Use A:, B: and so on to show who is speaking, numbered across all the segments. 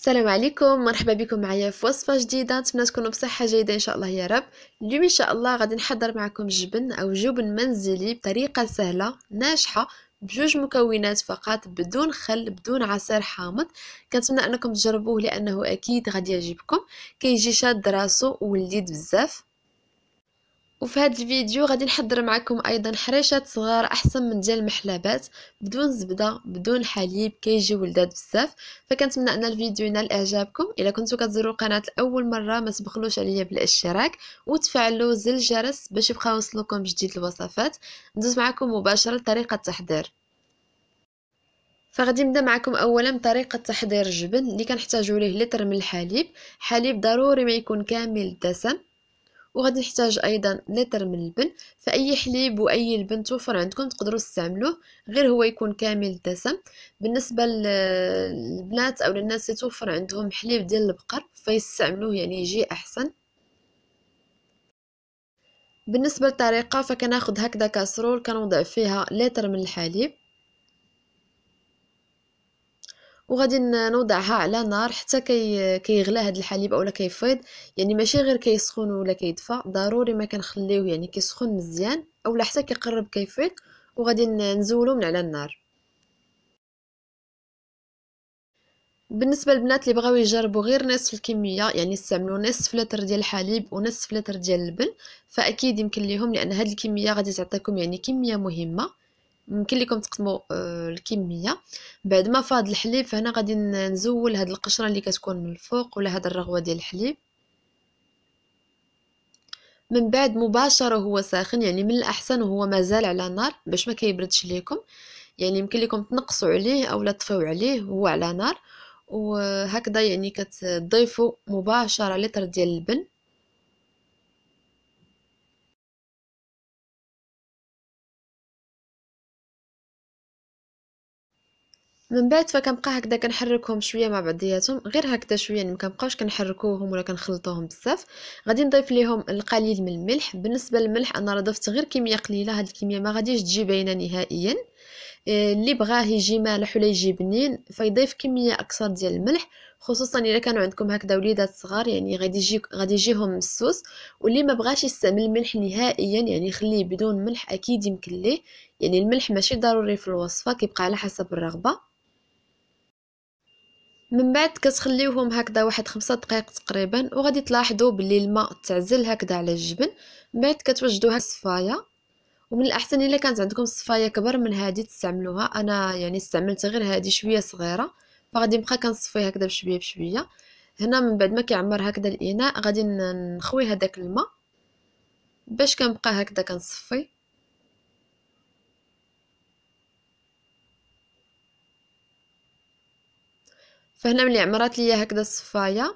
A: السلام عليكم مرحبا بكم معايا في وصفه جديده نتمنى تكونوا بصحه جيده ان شاء الله يا رب اليوم ان شاء الله غادي نحضر معكم جبن او جبن منزلي بطريقه سهله ناجحه بجوج مكونات فقط بدون خل بدون عصير حامض كنتمنى انكم تجربوه لانه اكيد غادي يعجبكم كيجي شاد راسو ولذيذ بزاف وفي هذا الفيديو غادي نحضر معكم ايضا حريشات صغار احسن من ديال المحلبات بدون زبده بدون حليب كيجيو ولداد بزاف فكنتمنى ان الفيديو ينال اعجابكم الا كنتو كتزوروا القناه لاول مره ما تبخلوش عليا بالاشتراك وتفعلوا زر الجرس باش يبقى يوصلكم جديد الوصفات ندوز معكم مباشره لطريقه التحضير فغادي نبدا معكم اولا بطريقه تحضير الجبن اللي كنحتاجو ليه لتر من الحليب حليب ضروري ما يكون كامل الدسم وغادي نحتاج ايضا لتر من اللبن فاي حليب واي لبن توفر عندكم تقدروا تستعملوه غير هو يكون كامل الدسم بالنسبه للبنات او للناس اللي توفر عندهم حليب ديال البقر فيستعملوه يعني يجي احسن بالنسبه للطريقه فكناخذ هكذا كاسرول كنوضع فيها لتر من الحليب وغادي نوضعها على نار حتى كي كيغلى هاد الحليب اولا كيفيض يعني ماشي غير كيسخن ولا كيدفى ضروري ما كنخليوه يعني كيسخن مزيان اولا حتى كيقرب كيفيض وغادي نزولو من على النار بالنسبه للبنات اللي بغاو يجربوا غير نصف الكميه يعني يستعملوا نصف لتر ديال الحليب ونصف لتر ديال اللبن فاكيد يمكن ليهم لان هاد الكميه غادي تعطيكم يعني كميه مهمه يمكن لكم تقسموا آه، الكميه بعد ما فاض الحليب فهنا غادي نزول هاد القشره اللي كتكون من الفوق ولا هاد الرغوه ديال الحليب من بعد مباشره هو ساخن يعني من الاحسن وهو مازال على نار باش ما كيبردش ليكم يعني يمكن لكم تنقصوا عليه اولا تطفيو عليه وهو على نار وهكذا يعني كتضيفوا مباشره لتر ديال اللبن من بعد فكنبقى هكذا كنحركهم شويه مع بعضياتهم غير هكذا شويه يعني ما كنبقاوش كنحركوهم ولا كنخلطوهم بزاف غادي نضيف ليهم القليل من الملح بالنسبه للملح انا راه ضفت غير كميه قليله هاد الكميه ما غاديش تجي باينه نهائيا آه، اللي بغاه يجي مالح ولا يجي بنين فيضيف كميه اكثر ديال الملح خصوصا الا كانوا عندكم هكذا وليدات صغار يعني غادي يجي غادي يجيهم السوس واللي ما بغاش يستعمل الملح نهائيا يعني خليه بدون ملح اكيد يمكن ليه يعني الملح ماشي ضروري في الوصفه كيبقى على حسب الرغبه من بعد كتخليوهم هكذا واحد خمسة دقائق تقريبا وغادي تلاحظوا باللي الماء تعزل هكذا على الجبن من بعد كتوجدوها الصفاية ومن الاحسن الا كانت عندكم صفايه كبر من هذه تستعملوها انا يعني استعملت غير هذه شويه صغيره فغادي نبقى كنصفي هكذا بشويه بشويه هنا من بعد ما كيعمر هكذا الاناء غادي نخوي هذاك الماء باش كنبقى هكذا كنصفي فهنا ملي عمرات ليا هكذا الصفايه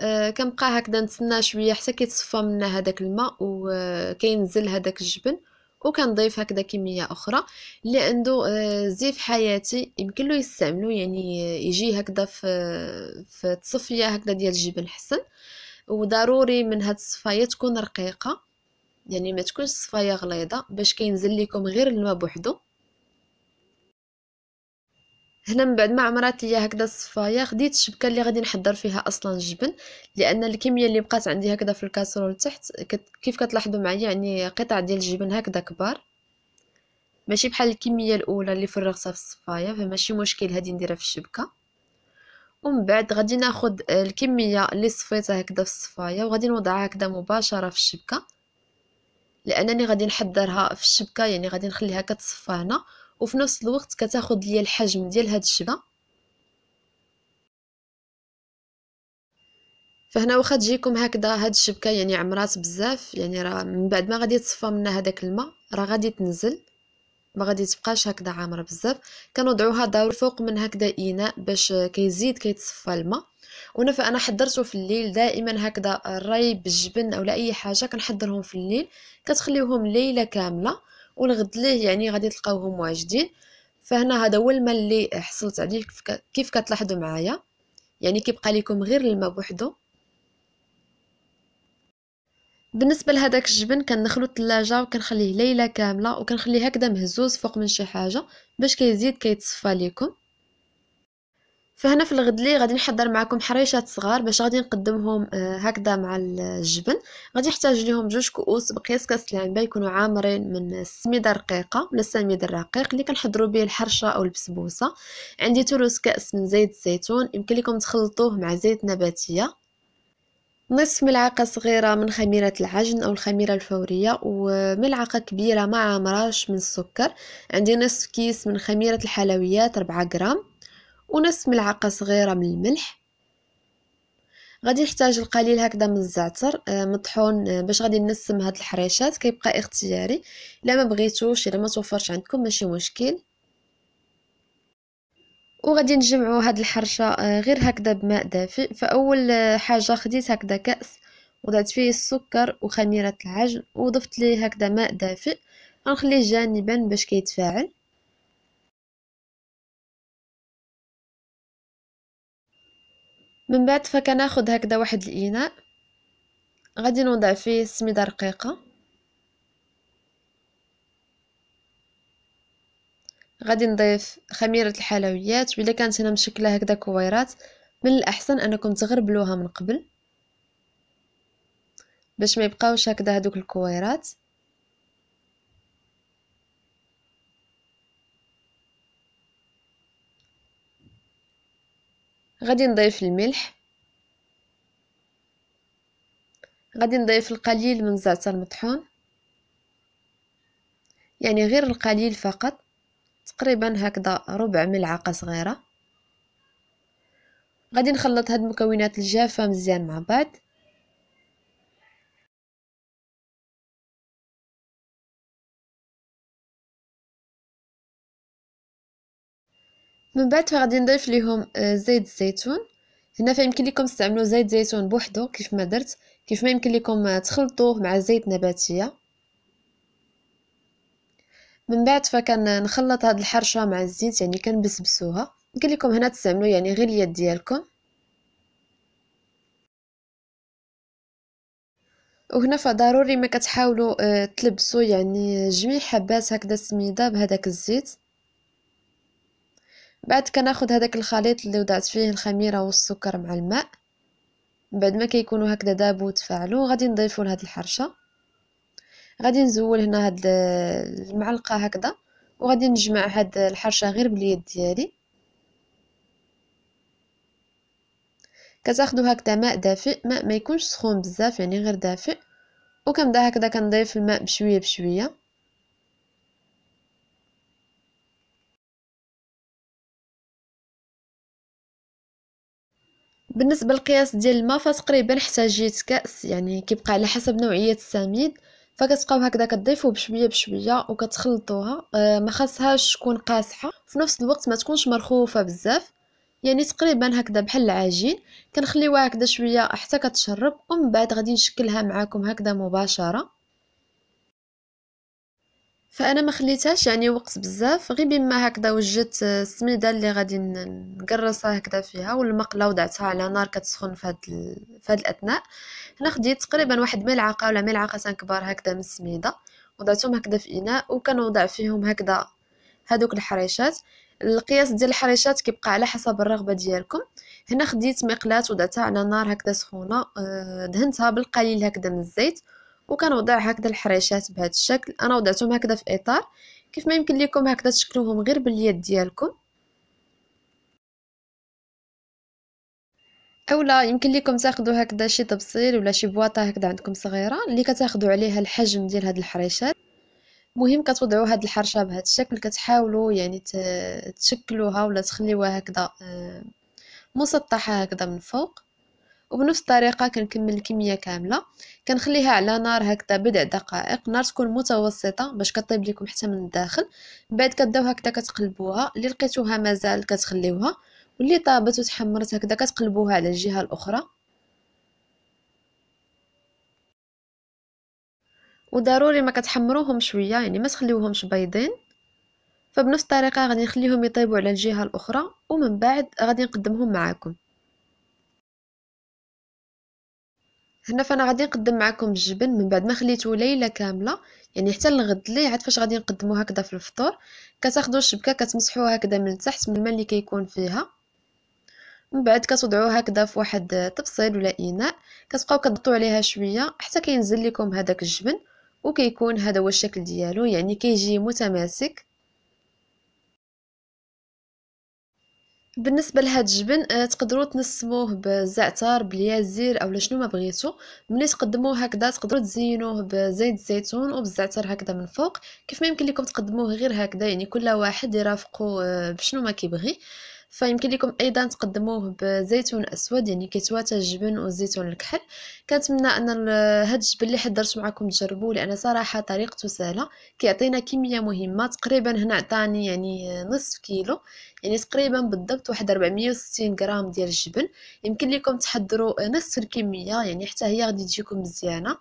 A: أه كنبقى هكذا نتسنى شويه حتى كيتصفى منا هذاك الماء وكينزل آه، هذاك الجبن وكنضيف هكذا كميه اخرى اللي عنده أه زيف حياتي يمكن له يستعملو يعني آه، يجي هكذا في في التصفيه هكذا ديال الجبن حسن وضروري من هاد الصفايه تكون رقيقه يعني ما تكونش صفايه غليظه باش كينزل لكم غير الماء بوحدو هنا من بعد ما عمرات ليا هكذا الصفايه خديت الشبكه اللي غادي نحضر فيها اصلا الجبن لان الكميه اللي بقات عندي هكذا في الكاسرول تحت كيف كتلاحظوا معايا يعني قطع ديال الجبن هكذا كبار ماشي بحال الكميه الاولى اللي فرغتها في الصفايه فماشي مشكل هادي نديرها في الشبكه ومن بعد غادي ناخد الكميه اللي صفيتها هكذا في الصفايه وغادي نوضعها هكذا مباشره في الشبكه لانني غادي نحضرها في الشبكه يعني غادي نخليها كتصفى هنا وفي نفس الوقت كتاخد ليا الحجم ديال هاد الشبه فهنا واخا تجيكم هكذا هاد الشبكه يعني عمرات بزاف يعني راه من بعد ما غادي تصفى منها هذاك الماء راه غادي تنزل ما غادي تبقاش هكذا عامره بزاف كنوضعوها ضروري فوق من هكذا اناء باش كيزيد كيتصفى الماء وانا فانا حضرته في الليل دائما هكذا الري بالجبن اولا اي حاجه كنحضرهم في الليل كتخليوهم ليله كامله والغد ليه يعني غادي تلقاوهم واجدين فهنا هذا هو الماء اللي حصلت عليه كيف كتلاحظوا معايا يعني كيبقى لكم غير الماء بوحدو بالنسبه لهذاك الجبن كندخلو الثلاجه وكنخليه ليله كامله وكنخليه هكذا مهزوز فوق من شي حاجه باش كيزيد كيتصفى لكم فهنا في لي غادي نحضر معكم حريشات صغار باش غادي نقدمهم آه، هكذا مع الجبن غادي نحتاج ليهم جوج كؤوس بقياس كاس العنبه يكونوا عامرين من السميده الرقيقه ولا السميد الرقيق اللي كنحضروا به الحرشه او البسبوسه عندي ثلث كاس من زيت الزيتون يمكن لكم تخلطوه مع زيت نباتيه نصف ملعقة صغيرة من خميرة العجن أو الخميرة الفورية وملعقة كبيرة ما عامراش من السكر عندي نصف كيس من خميرة الحلويات 4 غرام ونص ملعقه صغيره من الملح غادي نحتاج القليل هكذا من الزعتر آه، مطحون آه، باش غادي نسم هاد الحريشات كيبقى اختياري الا ما بغيتوش الا ما توفرش عندكم ماشي مشكل وغادي نجمعوا هاد الحرشه آه، غير هكذا بماء دافئ فاول حاجه خديت هكذا كاس وضعت فيه السكر وخميره العجن وضفت ليه هكذا ماء دافئ غنخليه جانبا باش كيتفاعل من بعد فكناخد هكذا واحد الاناء غادي نوضع فيه السميده رقيقه غادي نضيف خميره الحلويات ولا كانت هنا مشكله هكذا كويرات من الاحسن انكم تغربلوها من قبل باش ما يبقاوش هكذا هذوك الكويرات غادي نضيف الملح غادي نضيف القليل من الزعتر المطحون يعني غير القليل فقط تقريبا هكذا ربع ملعقه صغيره غادي نخلط هاد المكونات الجافه مزيان مع بعض من بعد فغادي نضيف ليهم آه، زيت الزيتون هنا فيمكن لكم تستعملوا زيت زيتون بوحدو كيف ما درت كيف ما يمكن لكم آه، تخلطوه مع زيت نباتيه من بعد فكنخلط آه، هاد الحرشه مع الزيت يعني كنبسبسوها يمكن لكم هنا تستعملوا يعني غير اليد ديالكم وهنا فضروري ما كتحاولوا تلبسوا يعني جميع حبات هكذا سميده بهذاك الزيت بعد كناخد هذاك الخليط اللي وضعت فيه الخميره والسكر مع الماء بعد ما كيكونوا هكذا دابو وتفاعلوا غادي نضيفوا لهاد الحرشه غادي نزول هنا هاد المعلقه هكذا وغادي نجمع هاد الحرشه غير باليد ديالي كتاخدو هكذا ماء دافئ ماء ما يكونش سخون بزاف يعني غير دافئ وكنبدا هكذا كنضيف الماء بشويه بشويه بالنسبه للقياس ديال الماء فتقريبا جيت كاس يعني كيبقى على حسب نوعيه السميد فكتبقاو هكذا كتضيفوا بشويه بشويه وكتخلطوها آه، ما خاصهاش تكون قاصحه في نفس الوقت ما تكونش مرخوفه بزاف يعني تقريبا هكذا بحال العجين كنخليوها هكذا شويه حتى كتشرب ومن بعد غادي نشكلها معاكم هكذا مباشره فانا ما خليتهاش يعني وقت بزاف غير بما هكذا وجدت السميده اللي غادي نقرصها هكذا فيها والمقله وضعتها على نار كتسخن في هاد في هاد الاثناء هنا خديت تقريبا واحد ملعقه ولا ملعقه كبار هكذا من السميده وضعتهم هكذا في اناء وكنوضع فيهم هكذا هذوك الحريشات القياس ديال الحريشات كيبقى على حسب الرغبه ديالكم هنا خديت مقلاه وضعتها على نار هكذا سخونه آه، دهنتها بالقليل هكذا من الزيت وكنوضع هكذا الحريشات بهذا الشكل انا وضعتهم هكذا في اطار كيف ما يمكن لكم هكذا تشكلوهم غير باليد ديالكم اولا يمكن لكم تاخذوا هكذا شي طبسيل ولا شي بواطه هكذا عندكم صغيره اللي كتاخذوا عليها الحجم ديال هاد الحريشات مهم كتوضعوا هاد الحرشه بهذا الشكل كتحاولوا يعني تشكلوها ولا تخليوها هكذا آه، مسطحه هكذا من فوق وبنفس الطريقه كنكمل الكميه كامله كنخليها على نار هكذا بضع دقائق نار تكون متوسطه باش كطيب لكم حتى من الداخل من بعد كتبداو هكذا كتقلبوها اللي لقيتوها مازال كتخليوها واللي طابت وتحمرت هكذا كتقلبوها على الجهه الاخرى وضروري ما كتحمروهم شويه يعني ما تخليوهمش بيضين فبنفس الطريقه غادي نخليهم يطيبوا على الجهه الاخرى ومن بعد غادي نقدمهم معاكم هنا فانا غادي نقدم معكم الجبن من بعد ما خليته ليله كامله يعني حتى الغد لي عاد فاش غادي نقدمو هكذا في الفطور كتاخذوا الشبكه كتمسحوها هكذا من تحت من الماء اللي كيكون فيها من بعد كتوضعوه هكذا في واحد تبصيل ولا اناء كتبقاو كضغطوا عليها شويه حتى كينزل لكم هذاك الجبن وكيكون هذا هو الشكل ديالو يعني كيجي متماسك بالنسبه لهاد الجبن آه، تقدروا تنسموه بالزعتر باليازير اولا شنو ما بغيتو ملي تقدموه هكذا تقدروا تزينوه بزيت الزيتون وبالزعتر هكذا من فوق كيف ما يمكن لكم تقدموه غير هكذا يعني كل واحد يرافقه آه، بشنو ما كيبغي فيمكن لكم ايضا تقدموه بزيتون اسود يعني كيتواتى الجبن والزيتون الكحل كنتمنى ان هذا الجبن اللي حضرت معكم تجربوه لان صراحه طريقته سهله كيعطينا كميه مهمه تقريبا هنا عطاني يعني نصف كيلو يعني تقريبا بالضبط واحد 460 غرام ديال الجبن يمكن لكم تحضروا نصف الكميه يعني حتى هي غادي تجيكم مزيانه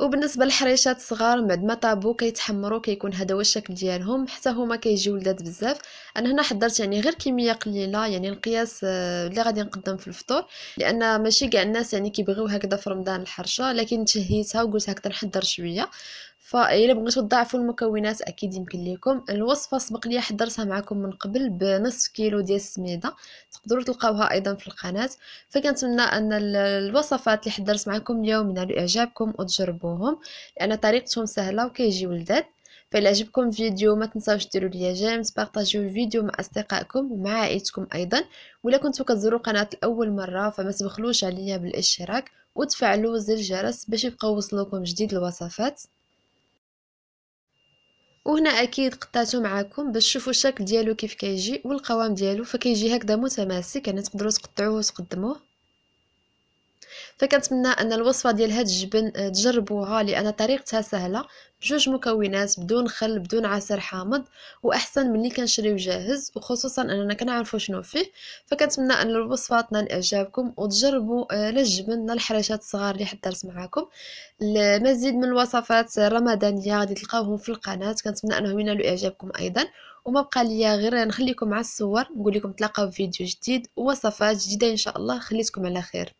A: وبالنسبه للحريشات الصغار بعد ما طابو كيتحمروا كيكون هذا هو الشكل ديالهم حتى هما كيجيو لذات بزاف انا هنا حضرت يعني غير كميه قليله يعني القياس آه، اللي غادي نقدم في الفطور لان ماشي كاع الناس يعني كيبغيو هكذا في رمضان الحرشه لكن تشهيتها وقلت هكذا نحضر شويه فإلا بغيتو تضاعفوا المكونات أكيد يمكن ليكم الوصفة سبق لي حضرتها معكم من قبل بنصف كيلو ديال السميدة تقدروا تلقاوها أيضا في القناة فكنتمنى أن الوصفات اللي حضرت معكم اليوم ينالوا إعجابكم وتجربوهم لأن طريقتهم سهلة وكيجيو لذات فإلا عجبكم الفيديو ما تنساوش ديروا ليا جيم تبارطاجيو الفيديو مع اصدقائكم ومع عائلتكم ايضا ولا كنتو كتزوروا قناه لاول مره فما تبخلوش عليا بالاشتراك وتفعلوا زر الجرس باش يبقاو يوصلوكم جديد الوصفات وهنا اكيد قطعته معاكم باش تشوفوا الشكل ديالو كيف كيجي والقوام ديالو فكيجي هكذا متماسك يعني تقدروا تقطعوه وتقدموه فكنتمنى ان الوصفه ديال هاد الجبن آه، تجربوها لان طريقتها سهله بجوج مكونات بدون خل بدون عصير حامض واحسن ملي كنشريو جاهز وخصوصا اننا كنعرفوا شنو فيه فكنتمنى ان الوصفه تنال اعجابكم وتجربوا آه، لا الجبن لا الحريشات الصغار اللي حضرت معاكم المزيد من الوصفات الرمضانيه غادي تلقاوهم في القناه كنتمنى انهم ينالوا اعجابكم ايضا وما بقى ليا غير نخليكم مع الصور نقول لكم تلاقاو في فيديو جديد ووصفات جديده ان شاء الله خليتكم على خير